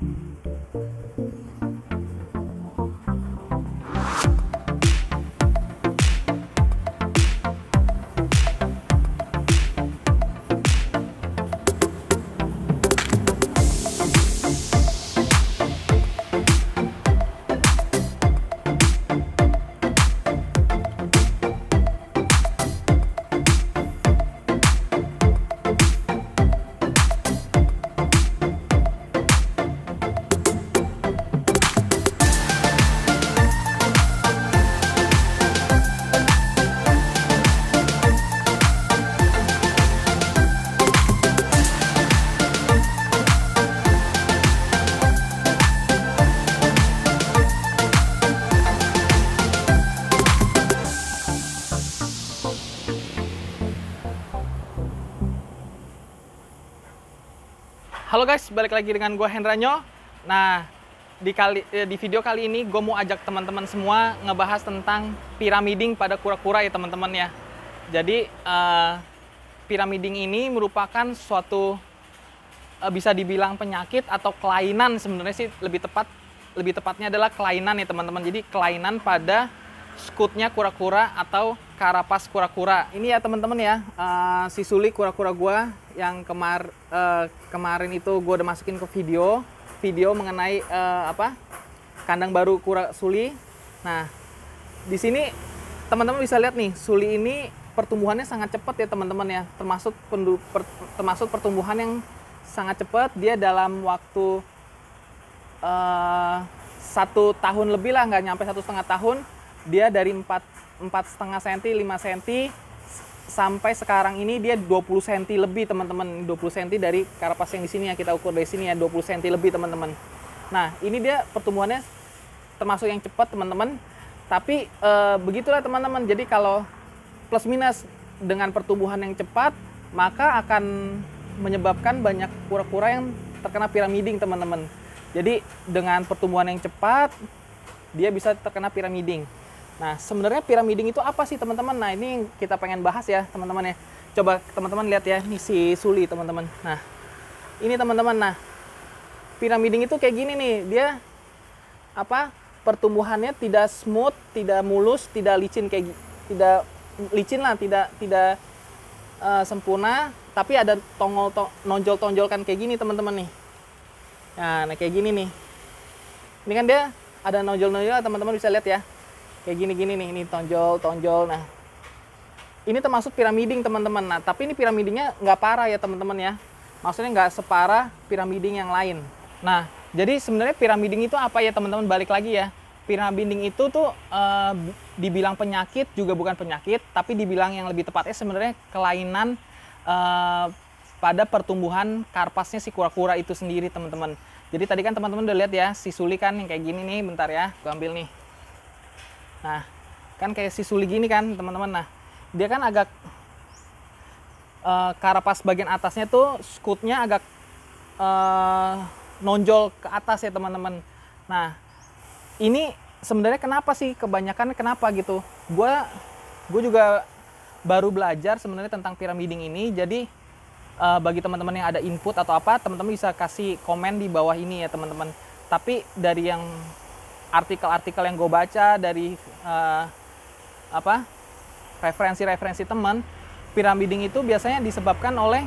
Thank you. guys, balik lagi dengan gue Hendranyo. Nah, di, kali, eh, di video kali ini gue mau ajak teman-teman semua ngebahas tentang piramiding pada kura-kura ya teman-teman ya. Jadi, uh, piramiding ini merupakan suatu uh, bisa dibilang penyakit atau kelainan sebenarnya sih lebih tepat lebih tepatnya adalah kelainan ya teman-teman. Jadi kelainan pada skutnya kura-kura atau karapas kura-kura. Ini ya teman-teman ya, uh, si Suli kura-kura gua yang kemar uh, kemarin itu gua udah masukin ke video, video mengenai uh, apa kandang baru kura Suli. Nah, di sini teman-teman bisa lihat nih, Suli ini pertumbuhannya sangat cepat ya teman-teman ya, termasuk pendu, per, termasuk pertumbuhan yang sangat cepat. Dia dalam waktu uh, satu tahun lebih lah, nggak nyampe satu setengah tahun dia dari 4 empat setengah senti 5 senti sampai sekarang ini dia 20 cm lebih teman-teman 20 cm dari karapas yang di sini ya kita ukur dari sini ya 20 cm lebih teman-teman nah ini dia pertumbuhannya termasuk yang cepat teman-teman tapi e, begitulah teman-teman jadi kalau plus minus dengan pertumbuhan yang cepat maka akan menyebabkan banyak kura-kura yang terkena piramiding teman-teman jadi dengan pertumbuhan yang cepat dia bisa terkena piramiding Nah, sebenarnya piramiding itu apa sih teman-teman? Nah, ini kita pengen bahas ya teman-teman ya. Coba teman-teman lihat ya, ini si Suli teman-teman. Nah, ini teman-teman. Nah, piramiding itu kayak gini nih, dia apa? Pertumbuhannya tidak smooth, tidak mulus, tidak licin kayak tidak licin lah, tidak tidak uh, sempurna, tapi ada tongol to, nonjol-tonjolkan kayak gini teman-teman nih. Nah, nah kayak gini nih. Ini kan dia ada nonjol-nonjol teman-teman bisa lihat ya kayak gini-gini nih ini tonjol tonjol nah ini termasuk piramiding teman-teman nah tapi ini piramidingnya nggak parah ya teman-teman ya maksudnya nggak separah piramiding yang lain nah jadi sebenarnya piramiding itu apa ya teman-teman balik lagi ya piramiding itu tuh e, dibilang penyakit juga bukan penyakit tapi dibilang yang lebih tepatnya sebenarnya kelainan e, pada pertumbuhan karpasnya si kura-kura itu sendiri teman-teman jadi tadi kan teman-teman udah lihat ya si suli kan yang kayak gini nih bentar ya gue ambil nih Nah, kan kayak si Suli gini kan, teman-teman. Nah, dia kan agak eh, e, karapas bagian atasnya tuh skutnya agak e, nonjol ke atas ya, teman-teman. Nah, ini sebenarnya kenapa sih kebanyakan kenapa gitu? Gua gue juga baru belajar sebenarnya tentang piramiding ini. Jadi uh, bagi teman-teman yang ada input atau apa, teman-teman bisa kasih komen di bawah ini ya, teman-teman. Tapi dari yang artikel-artikel yang gue baca dari uh, apa referensi-referensi teman piramiding itu biasanya disebabkan oleh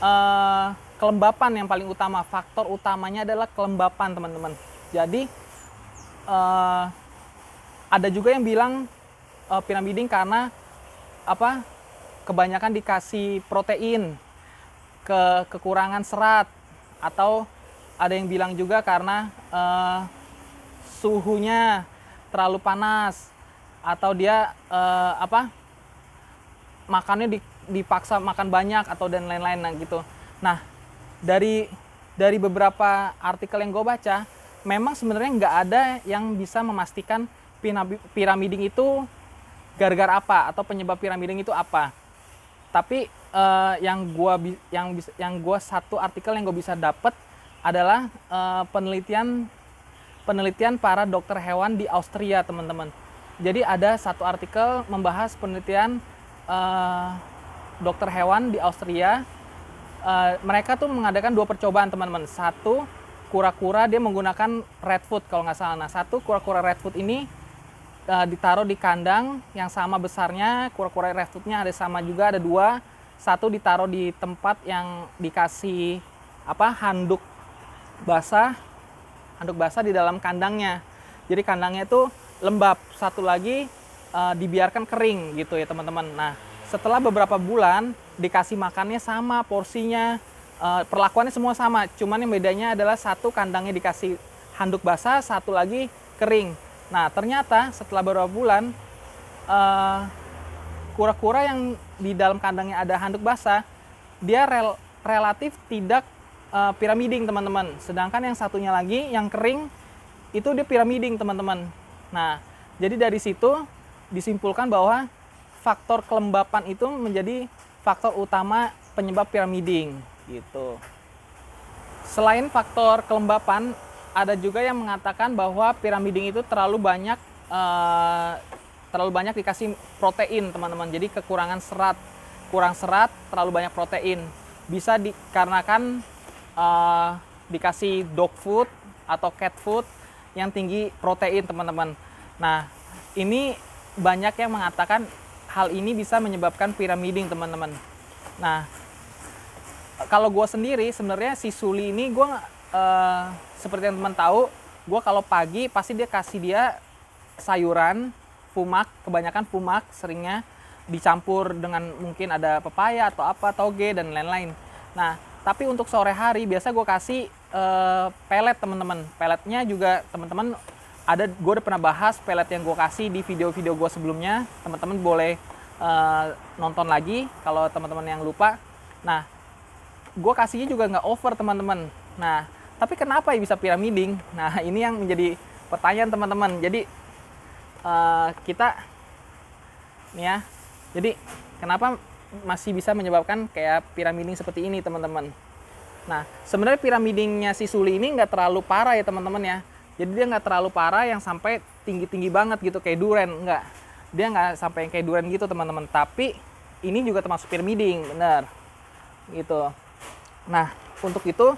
uh, kelembapan yang paling utama faktor utamanya adalah kelembapan teman-teman jadi uh, ada juga yang bilang uh, piramiding karena apa kebanyakan dikasih protein ke kekurangan serat atau ada yang bilang juga karena uh, suhunya terlalu panas atau dia uh, apa makannya dipaksa makan banyak atau dan lain-lain nah gitu. Nah dari dari beberapa artikel yang gue baca memang sebenarnya nggak ada yang bisa memastikan piramiding itu gara-gara apa atau penyebab piramiding itu apa. Tapi uh, yang gua yang yang gua satu artikel yang gue bisa dapet adalah uh, penelitian penelitian para dokter hewan di Austria, teman-teman. Jadi ada satu artikel membahas penelitian uh, dokter hewan di Austria. Uh, mereka tuh mengadakan dua percobaan, teman-teman. Satu, kura-kura dia menggunakan red food kalau nggak salah. Nah, satu kura-kura red food ini uh, ditaruh di kandang yang sama besarnya, kura-kura red foodnya ada sama juga, ada dua. Satu ditaruh di tempat yang dikasih apa handuk basah handuk basah di dalam kandangnya. Jadi kandangnya itu lembab. Satu lagi uh, dibiarkan kering gitu ya teman-teman. Nah setelah beberapa bulan dikasih makannya sama porsinya uh, perlakuannya semua sama. Cuman yang bedanya adalah satu kandangnya dikasih handuk basah, satu lagi kering. Nah ternyata setelah beberapa bulan kura eh, kura-kura yang di dalam kandangnya ada handuk basah, dia rel relatif tidak uh, piramiding teman-teman. Sedangkan yang satunya lagi yang kering itu dia piramiding teman-teman. Nah, jadi dari situ disimpulkan bahwa faktor kelembapan itu menjadi faktor utama penyebab piramiding gitu. Selain faktor kelembapan, ada juga yang mengatakan bahwa piramiding itu terlalu banyak uh, terlalu banyak dikasih protein teman-teman jadi kekurangan serat kurang serat terlalu banyak protein bisa dikarenakan uh, dikasih dog food atau cat food yang tinggi protein teman-teman. Nah ini banyak yang mengatakan hal ini bisa menyebabkan piramiding teman-teman. Nah kalau gue sendiri sebenarnya si Suli ini gue uh, seperti yang teman tahu gue kalau pagi pasti dia kasih dia sayuran fumak kebanyakan fumak seringnya dicampur dengan mungkin ada pepaya atau apa toge dan lain-lain. Nah tapi untuk sore hari biasa gue kasih uh, pelet teman-teman peletnya juga teman-teman ada gue udah pernah bahas pelet yang gue kasih di video-video gue sebelumnya teman-teman boleh uh, nonton lagi kalau teman-teman yang lupa nah gue kasihnya juga nggak over teman-teman nah tapi kenapa ya bisa piramiding nah ini yang menjadi pertanyaan teman-teman jadi uh, kita nih ya jadi kenapa masih bisa menyebabkan kayak piramiding seperti ini teman-teman. Nah sebenarnya piramidingnya si Suli ini nggak terlalu parah ya teman-teman ya. Jadi dia nggak terlalu parah yang sampai tinggi-tinggi banget gitu kayak duren nggak. Dia nggak sampai yang kayak duren gitu teman-teman. Tapi ini juga termasuk piramiding bener gitu. Nah untuk itu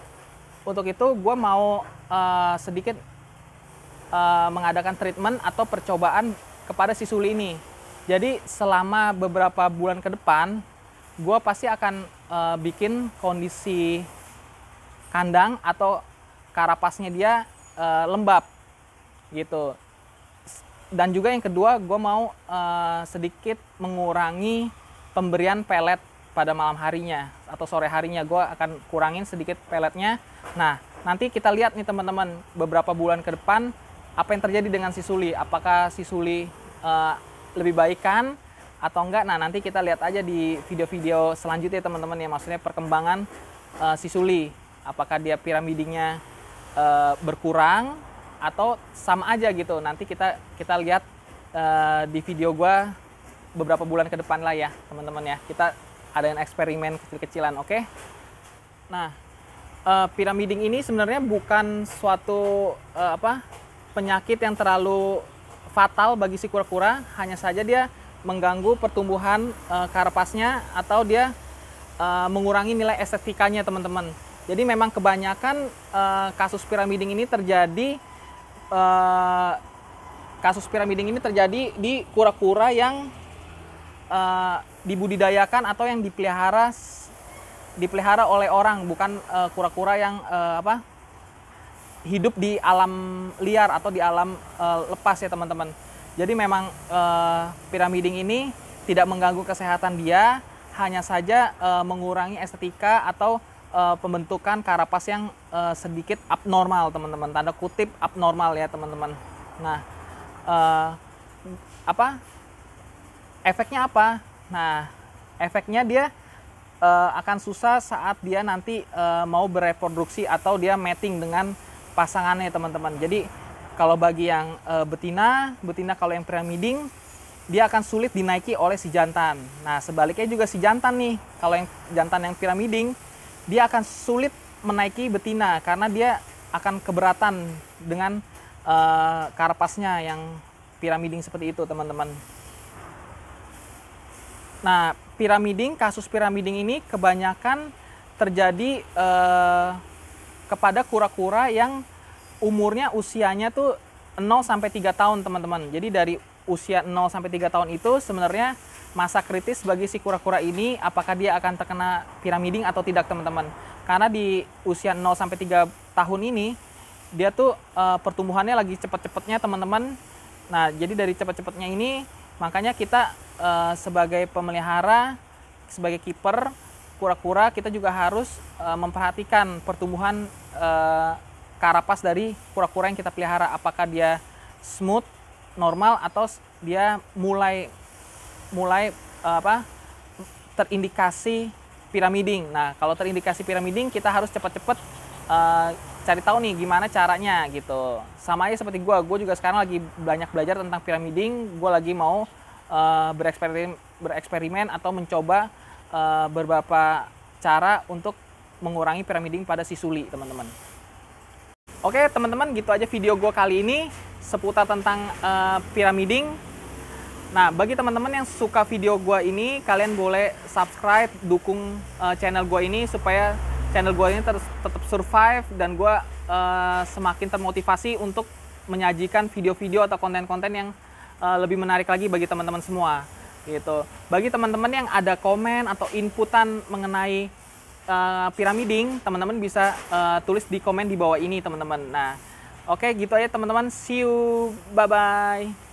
untuk itu gue mau uh, sedikit uh, mengadakan treatment atau percobaan kepada si Suli ini jadi selama beberapa bulan ke depan, gue pasti akan uh, bikin kondisi kandang atau karapasnya dia uh, lembab gitu. Dan juga yang kedua, gue mau uh, sedikit mengurangi pemberian pelet pada malam harinya atau sore harinya. Gue akan kurangin sedikit peletnya. Nah, nanti kita lihat nih teman-teman beberapa bulan ke depan apa yang terjadi dengan si Suli. Apakah si Suli uh, lebih baik kan atau enggak. Nah, nanti kita lihat aja di video-video selanjutnya teman-teman ya maksudnya perkembangan uh, si Suli. Apakah dia piramidinya uh, eh, berkurang atau sama aja gitu. Nanti kita kita lihat uh, di video gua beberapa bulan ke depan lah ya, teman-teman ya. Kita ada yang eksperimen kecil-kecilan, oke? Okay? Nah, uh, piramiding ini sebenarnya bukan suatu uh, apa penyakit yang terlalu fatal bagi si kura-kura, hanya saja dia mengganggu pertumbuhan e, karpasnya atau dia e, mengurangi nilai estetikanya teman-teman. Jadi memang kebanyakan e, kasus piramiding ini terjadi e, kasus piramiding ini terjadi di kura-kura yang e, dibudidayakan atau yang dipelihara dipelihara oleh orang, bukan kura-kura e, yang e, apa? hidup di alam liar atau di alam uh, lepas ya teman-teman. Jadi memang uh, piramiding ini tidak mengganggu kesehatan dia, hanya saja uh, mengurangi estetika atau uh, pembentukan karapas yang uh, sedikit abnormal teman-teman. Tanda kutip abnormal ya teman-teman. Nah, uh, apa efeknya apa? Nah, efeknya dia akan susah saat dia nanti mau bereproduksi atau dia mating dengan pasangannya teman-teman. Jadi kalau bagi yang e, betina, betina kalau yang pyramiding dia akan sulit dinaiki oleh si jantan. Nah, sebaliknya juga si jantan nih, kalau yang jantan yang piramiding, dia akan sulit menaiki betina karena dia akan keberatan dengan e, karpasnya yang piramiding seperti itu, teman-teman. Nah, piramiding, kasus piramiding ini kebanyakan terjadi eh, kepada kura-kura yang umurnya usianya tuh 0 sampai 3 tahun, teman-teman. Jadi dari usia 0 sampai 3 tahun itu sebenarnya masa kritis bagi si kura-kura ini apakah dia akan terkena piramiding atau tidak, teman-teman. Karena di usia 0 sampai 3 tahun ini dia tuh e, pertumbuhannya lagi cepat-cepatnya, teman-teman. Nah, jadi dari cepat-cepatnya ini makanya kita e, sebagai pemelihara sebagai kiper kura-kura kita juga harus uh, memperhatikan pertumbuhan uh, karapas dari kura-kura yang kita pelihara apakah dia smooth normal atau dia mulai mulai uh, apa terindikasi piramiding. Nah, kalau terindikasi piramiding kita harus cepat-cepat uh, cari tahu nih gimana caranya gitu. Sama aja seperti gue, gue juga sekarang lagi banyak belajar tentang piramiding. Gue lagi mau uh, bereksperimen, bereksperimen atau mencoba uh, beberapa cara untuk mengurangi piramiding pada si suli teman-teman. Oke teman-teman gitu aja video gue kali ini seputar tentang uh, piramiding. Nah bagi teman-teman yang suka video gue ini kalian boleh subscribe dukung uh, channel gue ini supaya channel gue ini tetap survive dan gue uh, semakin termotivasi untuk menyajikan video-video atau konten-konten yang uh, lebih menarik lagi bagi teman-teman semua gitu. Bagi teman-teman yang ada komen atau inputan mengenai uh, piramiding, teman-teman bisa uh, tulis di komen di bawah ini, teman-teman. Nah, oke okay, gitu aja teman-teman. See you. Bye bye.